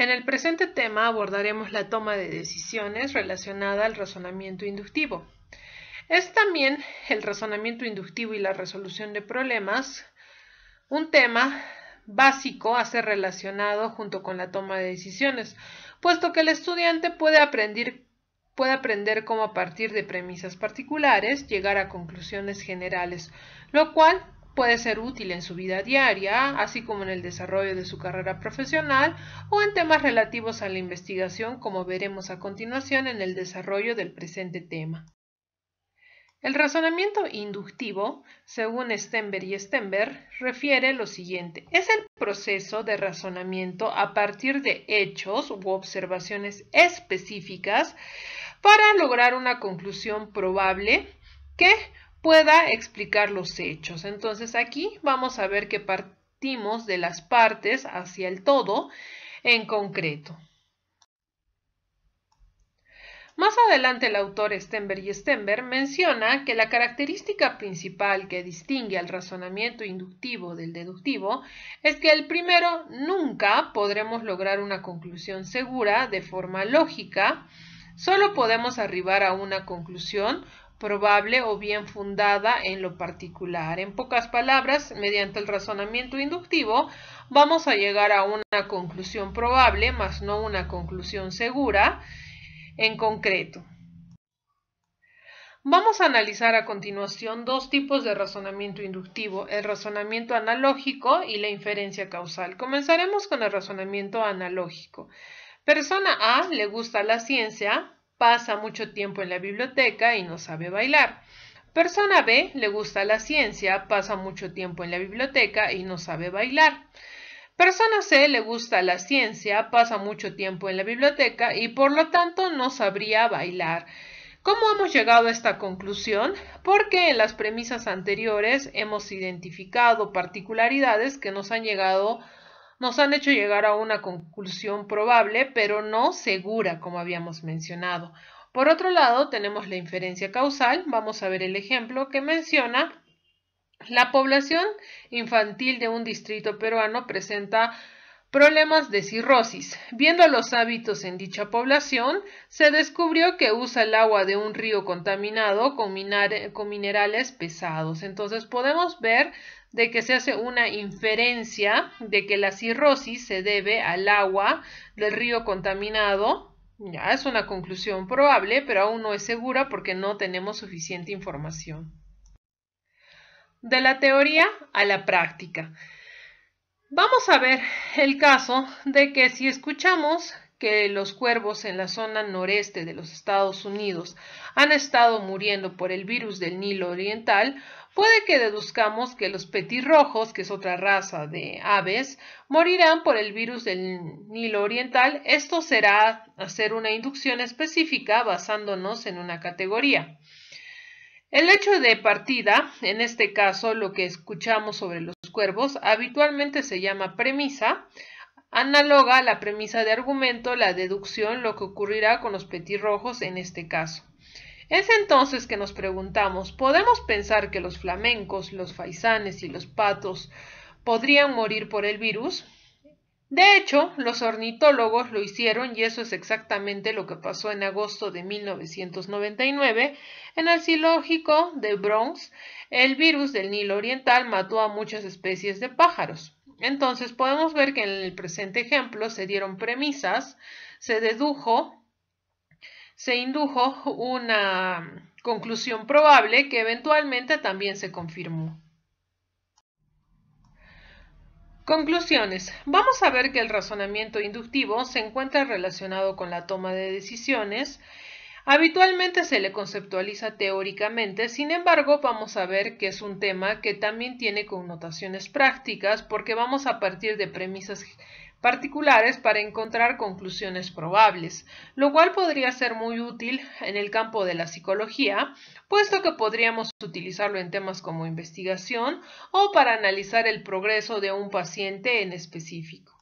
En el presente tema abordaremos la toma de decisiones relacionada al razonamiento inductivo. Es también el razonamiento inductivo y la resolución de problemas un tema básico a ser relacionado junto con la toma de decisiones, puesto que el estudiante puede aprender, puede aprender cómo a partir de premisas particulares llegar a conclusiones generales, lo cual puede ser útil en su vida diaria, así como en el desarrollo de su carrera profesional o en temas relativos a la investigación, como veremos a continuación en el desarrollo del presente tema. El razonamiento inductivo, según Stenberg y Stenberg, refiere lo siguiente. Es el proceso de razonamiento a partir de hechos u observaciones específicas para lograr una conclusión probable que pueda explicar los hechos. Entonces aquí vamos a ver que partimos de las partes hacia el todo en concreto. Más adelante el autor Stenberg y Stenberg menciona que la característica principal que distingue al razonamiento inductivo del deductivo es que el primero nunca podremos lograr una conclusión segura de forma lógica, solo podemos arribar a una conclusión probable o bien fundada en lo particular. En pocas palabras, mediante el razonamiento inductivo, vamos a llegar a una conclusión probable, más no una conclusión segura en concreto. Vamos a analizar a continuación dos tipos de razonamiento inductivo, el razonamiento analógico y la inferencia causal. Comenzaremos con el razonamiento analógico. Persona A le gusta la ciencia, pasa mucho tiempo en la biblioteca y no sabe bailar. Persona B le gusta la ciencia, pasa mucho tiempo en la biblioteca y no sabe bailar. Persona C le gusta la ciencia, pasa mucho tiempo en la biblioteca y por lo tanto no sabría bailar. ¿Cómo hemos llegado a esta conclusión? Porque en las premisas anteriores hemos identificado particularidades que nos han llegado a nos han hecho llegar a una conclusión probable, pero no segura, como habíamos mencionado. Por otro lado, tenemos la inferencia causal. Vamos a ver el ejemplo que menciona. La población infantil de un distrito peruano presenta Problemas de cirrosis. Viendo los hábitos en dicha población, se descubrió que usa el agua de un río contaminado con, minerales pesados. Entonces podemos ver de que se hace una inferencia de que la cirrosis se debe al agua del río contaminado. Ya es una conclusión probable, pero aún no es segura porque no tenemos suficiente información. De la teoría a la práctica. Vamos a ver el caso de que si escuchamos que los cuervos en la zona noreste de los Estados Unidos han estado muriendo por el virus del Nilo Oriental, puede que deduzcamos que los petirrojos, que es otra raza de aves, morirán por el virus del Nilo Oriental. Esto será hacer una inducción específica basándonos en una categoría. El hecho de partida, en este caso lo que escuchamos sobre los cuervos habitualmente se llama premisa, análoga a la premisa de argumento, la deducción, lo que ocurrirá con los petirrojos en este caso. Es entonces que nos preguntamos, ¿podemos pensar que los flamencos, los faisanes y los patos podrían morir por el virus? De hecho, los ornitólogos lo hicieron y eso es exactamente lo que pasó en agosto de 1999 en el zoológico de Bronx. El virus del Nilo Oriental mató a muchas especies de pájaros. Entonces podemos ver que en el presente ejemplo se dieron premisas, se dedujo, se indujo una conclusión probable que eventualmente también se confirmó. Conclusiones. Vamos a ver que el razonamiento inductivo se encuentra relacionado con la toma de decisiones. Habitualmente se le conceptualiza teóricamente, sin embargo vamos a ver que es un tema que también tiene connotaciones prácticas porque vamos a partir de premisas particulares para encontrar conclusiones probables, lo cual podría ser muy útil en el campo de la psicología, puesto que podríamos utilizarlo en temas como investigación o para analizar el progreso de un paciente en específico.